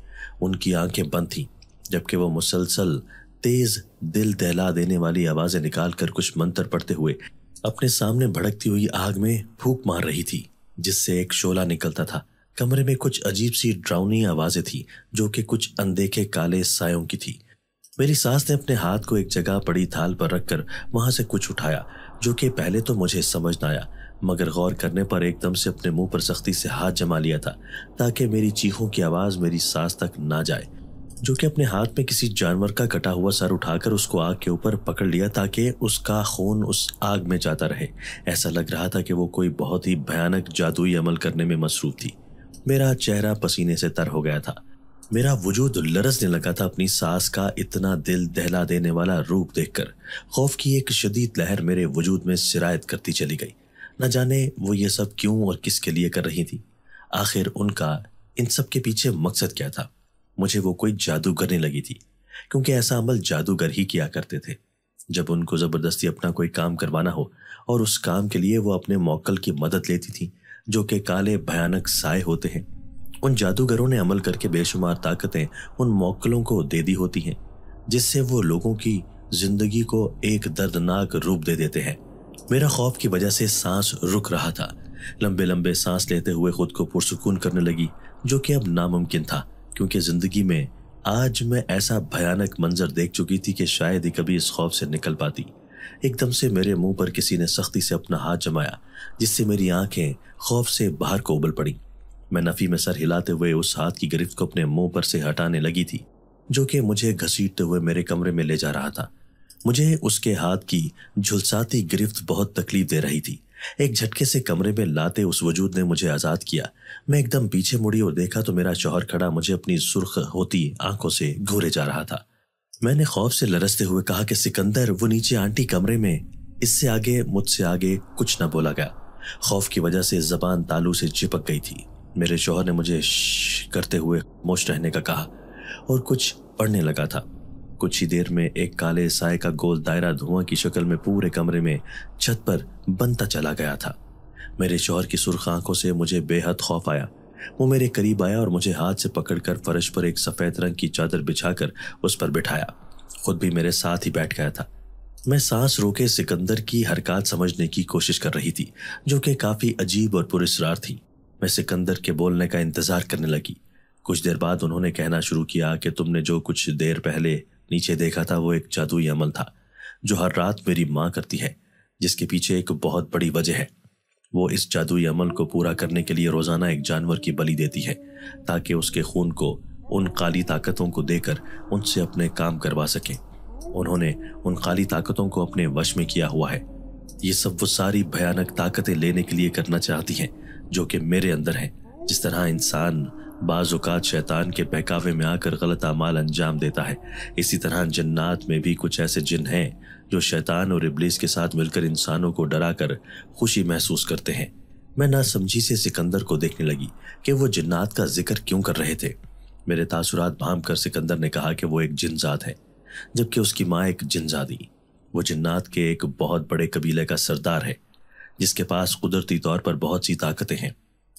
उनकी आंखें बंद थीं जबकि वो मुसलसल तेज दिल दहला देने वाली आवाजें निकाल कर कुछ मंत्र पढ़ते हुए अपने सामने भड़कती हुई आग में फूक मार रही थी जिससे एक शोला निकलता था कमरे में कुछ अजीब सी ड्राउनी आवाजें थी जो कि कुछ अनदेखे काले सायों की थी मेरी सास ने अपने हाथ को एक जगह पड़ी थाल पर रखकर वहां से कुछ उठाया जो कि पहले तो मुझे समझ न आया मगर गौर करने पर एकदम से अपने मुंह पर सख्ती से हाथ जमा लिया था ताकि मेरी चीखों की आवाज मेरी सास तक ना जाए जो कि अपने हाथ में किसी जानवर का कटा हुआ सर उठाकर उसको आग के ऊपर पकड़ लिया ताकि उसका खून उस आग में जाता रहे ऐसा लग रहा था कि वो कोई बहुत ही भयानक जादुई अमल करने में मसरूफ थी मेरा चेहरा पसीने से तर हो गया था मेरा वजूद लरसने लगा था अपनी सास का इतना दिल दहला देने वाला रूप देखकर खौफ की एक शदीद लहर मेरे वजूद में शिरायत करती चली गई न जाने वो ये सब क्यों और किसके लिए कर रही थी आखिर उनका इन सब के पीछे मकसद क्या था मुझे वो कोई करने लगी थी क्योंकि ऐसा अमल जादूगर ही किया करते थे जब उनको ज़बरदस्ती अपना कोई काम करवाना हो और उस काम के लिए वो अपने मौकल की मदद लेती थी जो कि काले भयानक साय होते हैं उन जादूगरों ने अमल करके बेशुमार ताकतें उन मौकलों को दे दी होती हैं जिससे वो लोगों की जिंदगी को एक दर्दनाक रूप दे देते हैं मेरा खौफ की वजह से सांस रुक रहा था लंबे लंबे सांस लेते हुए खुद को पुरसकून करने लगी जो कि अब नामुमकिन था क्योंकि जिंदगी में आज मैं ऐसा भयानक मंजर देख चुकी थी कि शायद ही कभी इस खौफ से निकल पाती एकदम से मेरे मुंह पर किसी ने सख्ती से अपना हाथ जमाया जिससे मेरी आंखें खौफ से बाहर को उबल पड़ी मैं नफ़ी में सर हिलाते हुए उस हाथ की गिरफ्त को अपने मुंह पर से हटाने लगी थी जो कि मुझे घसीटते हुए मेरे कमरे में ले जा रहा था मुझे उसके हाथ की झुलसाती गिरफ्त बहुत तकलीफ दे रही थी एक झटके से कमरे में लाते उस वजूद ने मुझे आज़ाद किया मैं एकदम पीछे मुड़ी और देखा तो मेरा शौहर खड़ा मुझे अपनी सुर्ख होती आंखों से घूरे जा रहा था मैंने खौफ से लरसते हुए कहा कि सिकंदर वो नीचे आंटी कमरे में इससे आगे मुझसे आगे कुछ ना बोला गया खौफ की वजह से जबान तालू से चिपक गई थी मेरे शोहर ने मुझे करते हुए मोश रहने का कहा और कुछ पढ़ने लगा था कुछ ही देर में एक काले साय का गोल दायरा धुआं की शक्ल में पूरे कमरे में छत पर बनता चला गया था मेरे शोहर की सुर्ख आंखों से मुझे बेहद खौफ आया वो मेरे करीब आया और मुझे हाथ से पकड़कर फर्श पर एक सफ़ेद रंग की चादर बिछाकर उस पर बिठाया खुद भी मेरे साथ ही बैठ गया था मैं सांस रोके सिकंदर की हरकत समझने की कोशिश कर रही थी जो कि काफ़ी अजीब और पुरस्ार थी मैं सिकंदर के बोलने का इंतज़ार करने लगी कुछ देर बाद उन्होंने कहना शुरू किया कि तुमने जो कुछ देर पहले नीचे देखा था वो एक जादुई अमल था जो हर रात मेरी माँ करती है जिसके पीछे एक बहुत बड़ी वजह है वो इस जादुई अमल को पूरा करने के लिए रोजाना एक जानवर की बलि देती है ताकि उसके खून को उन काली ताकतों को देकर उनसे अपने काम करवा सके उन्होंने उन काली ताकतों को अपने वश में किया हुआ है ये सब वो सारी भयानक ताकतें लेने के लिए करना चाहती हैं जो कि मेरे अंदर हैं जिस तरह इंसान बाजुकात शैतान के बहकावे में आकर गलत अमाल अंजाम देता है इसी तरह जन्नात में भी कुछ ऐसे जिन हैं जो शैतान और इबलीस के साथ मिलकर इंसानों को डरा कर खुशी महसूस करते हैं मैं ना समझी से सिकंदर को देखने लगी कि वो जन्नात का जिक्र क्यों कर रहे थे मेरे तासुरात भाम कर सिकंदर ने कहा कि वो एक जिनजात है जबकि उसकी माँ एक जिनजादी वो जन्नात के एक बहुत बड़े कबीले का सरदार है जिसके पास कुदरती तौर पर बहुत सी ताकतें हैं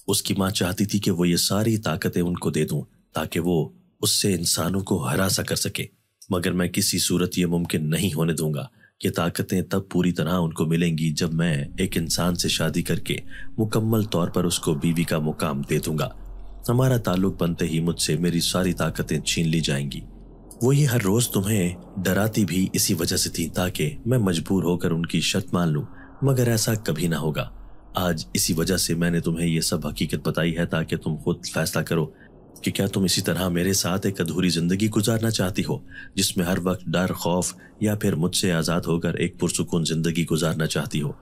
उसकी माँ चाहती थी कि वो ये सारी ताकतें उनको दे दूं ताकि वो उससे इंसानों को हरासा कर सके मगर मैं किसी सूरत ये मुमकिन नहीं होने दूंगा ये ताकतें तब पूरी तरह उनको मिलेंगी जब मैं एक इंसान से शादी करके मुकम्मल तौर पर उसको बीवी का मुकाम दे दूंगा हमारा ताल्लुक बनते ही मुझसे मेरी सारी ताकतें छीन ली जाएंगी वो ये हर रोज तुम्हें डराती भी इसी वजह से थी ताकि मैं मजबूर होकर उनकी शर्त मान लूं मगर ऐसा कभी ना होगा आज इसी वजह से मैंने तुम्हें यह सब हकीकत बताई है ताकि तुम खुद फैसला करो कि क्या तुम इसी तरह मेरे साथ एक अधूरी ज़िंदगी गुजारना चाहती हो जिसमें हर वक्त डर खौफ या फिर मुझसे आज़ाद होकर एक पुरसकून ज़िंदगी गुजारना चाहती हो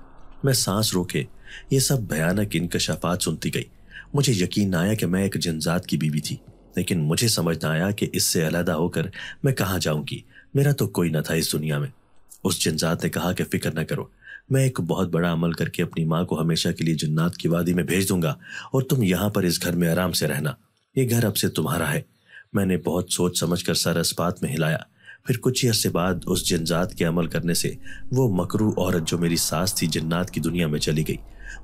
मैं सांस रोके ये सब भयानक इनकशाफात सुनती गई मुझे यकीन न आया कि मैं एक जनजात की बीवी थी लेकिन मुझे समझ ना आया कि इससे अलहदा होकर मैं कहाँ जाऊँगी मेरा तो कोई न था इस दुनिया में उस जनजात ने कहा कि फ़िक्र न करो मैं एक बहुत बड़ा अमल करके अपनी माँ को हमेशा के लिए जन्नात की वादी में भेज दूंगा और तुम यहाँ पर इस घर में आराम से रहना ये घर अब से तुम्हारा है मैंने बहुत सोच समझ कर सर इस्पात में हिलाया फिर कुछ ही अरसे बाद उस जन्जात के अमल करने से वो मकरू औरत जो मेरी सास थी जन्नात की दुनिया में चली गई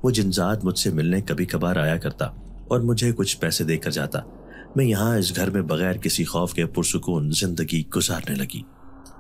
वो जन्जात मुझसे मिलने कभी कभार आया करता और मुझे कुछ पैसे देकर जाता मैं यहाँ इस घर में बगैर किसी खौफ के पुरसकून जिंदगी गुजारने लगी